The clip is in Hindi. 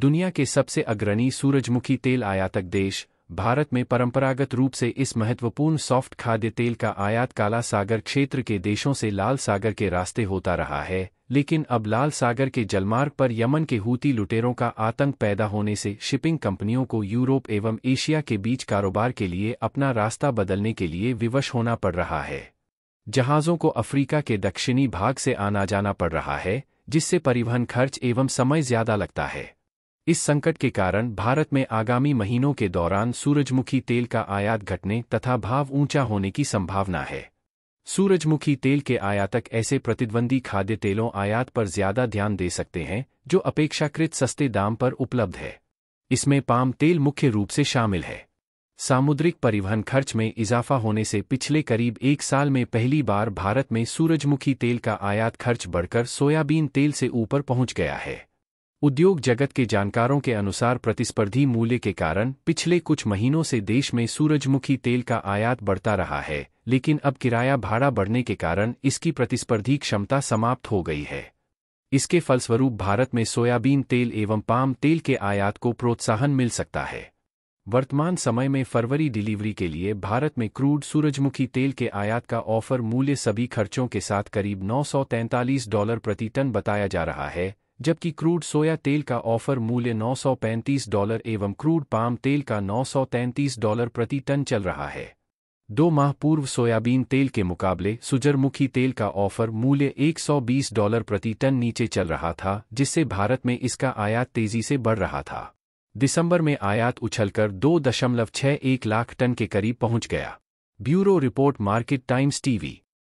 दुनिया के सबसे अग्रणी सूरजमुखी तेल आयातक देश भारत में परंपरागत रूप से इस महत्वपूर्ण सॉफ्ट खाद्य तेल का आयात काला सागर क्षेत्र के देशों से लाल सागर के रास्ते होता रहा है लेकिन अब लाल सागर के जलमार्ग पर यमन के हूती लुटेरों का आतंक पैदा होने से शिपिंग कंपनियों को यूरोप एवं एशिया के बीच कारोबार के लिए अपना रास्ता बदलने के लिए विवश होना पड़ रहा है जहाज़ों को अफ्रीका के दक्षिणी भाग से आना जाना पड़ रहा है जिससे परिवहन खर्च एवं समय ज्यादा लगता है इस संकट के कारण भारत में आगामी महीनों के दौरान सूरजमुखी तेल का आयात घटने तथा भाव ऊंचा होने की संभावना है सूरजमुखी तेल के आयातक ऐसे प्रतिद्वंदी खाद्य तेलों आयात पर ज्यादा ध्यान दे सकते हैं जो अपेक्षाकृत सस्ते दाम पर उपलब्ध है इसमें पाम तेल मुख्य रूप से शामिल है सामुद्रिक परिवहन खर्च में इजाफा होने से पिछले करीब एक साल में पहली बार भारत में सूरजमुखी तेल का आयात खर्च बढ़कर सोयाबीन तेल से ऊपर पहुंच गया है उद्योग जगत के जानकारों के अनुसार प्रतिस्पर्धी मूल्य के कारण पिछले कुछ महीनों से देश में सूरजमुखी तेल का आयात बढ़ता रहा है लेकिन अब किराया भाड़ा बढ़ने के कारण इसकी प्रतिस्पर्धी क्षमता समाप्त हो गई है इसके फलस्वरूप भारत में सोयाबीन तेल एवं पाम तेल के आयात को प्रोत्साहन मिल सकता है वर्तमान समय में फरवरी डिलीवरी के लिए भारत में क्रूड सूरजमुखी तेल के आयात का ऑफर मूल्य सभी खर्चों के साथ करीब 943 डॉलर प्रति टन बताया जा रहा है जबकि क्रूड सोया तेल का ऑफर मूल्य 935 डॉलर एवं क्रूड पाम तेल का 933 डॉलर प्रति टन चल रहा है दो माह पूर्व सोयाबीन तेल के मुकाबले सुजरमुखी तेल का ऑफर मूल्य 120 डॉलर प्रति टन नीचे चल रहा था जिससे भारत में इसका आयात तेजी से बढ़ रहा था दिसंबर में आयात उछलकर 2.61 लाख टन के करीब पहुंच गया bureau report Market Times TV